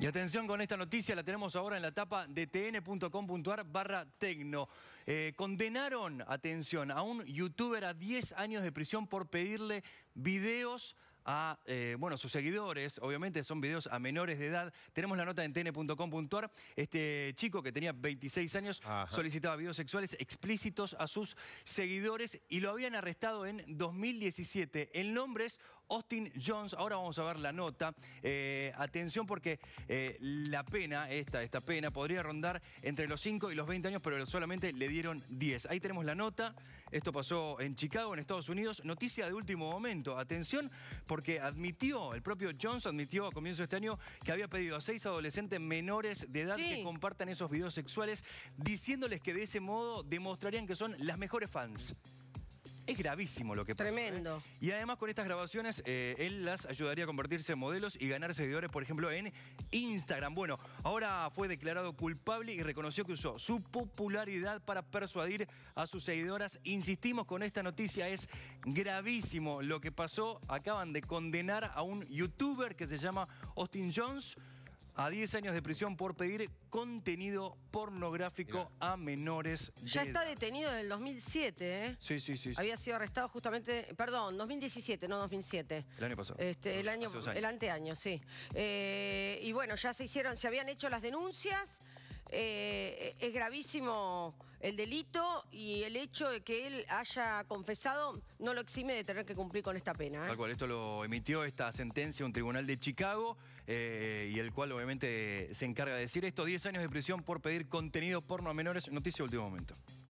Y atención con esta noticia, la tenemos ahora en la tapa de tn.com.ar barra tecno. Eh, condenaron, atención, a un youtuber a 10 años de prisión por pedirle videos a, eh, bueno, sus seguidores, obviamente son videos a menores de edad. Tenemos la nota en tn.com.ar. Este chico que tenía 26 años solicitaba videos sexuales explícitos a sus seguidores y lo habían arrestado en 2017 El nombre es Austin Jones. Ahora vamos a ver la nota. Eh, atención porque eh, la pena, esta, esta pena, podría rondar entre los 5 y los 20 años, pero solamente le dieron 10. Ahí tenemos la nota. Esto pasó en Chicago, en Estados Unidos. Noticia de último momento. Atención porque admitió, el propio Jones admitió a comienzo de este año que había pedido a seis adolescentes menores de edad que compartan esos videos sexuales, diciéndoles que de ese modo demostrarían que son las mejores fans. Es gravísimo lo que pasa. ¿eh? Tremendo. Y además con estas grabaciones, eh, él las ayudaría a convertirse en modelos y ganar seguidores, por ejemplo, en Instagram. Bueno, ahora fue declarado culpable y reconoció que usó su popularidad para persuadir a sus seguidoras. Insistimos con esta noticia, es gravísimo lo que pasó. Acaban de condenar a un youtuber que se llama Austin Jones a 10 años de prisión por pedir contenido pornográfico a menores de Ya está detenido en el 2007, ¿eh? Sí, sí, sí. Había sido arrestado justamente, perdón, 2017, no 2007. El año pasado. Este, el año, el anteaño, sí. Eh, y bueno, ya se hicieron, se habían hecho las denuncias eh, es gravísimo el delito y el hecho de que él haya confesado no lo exime de tener que cumplir con esta pena. ¿eh? Tal cual, esto lo emitió esta sentencia un tribunal de Chicago eh, y el cual obviamente se encarga de decir esto, 10 años de prisión por pedir contenido porno a menores, noticia de último momento.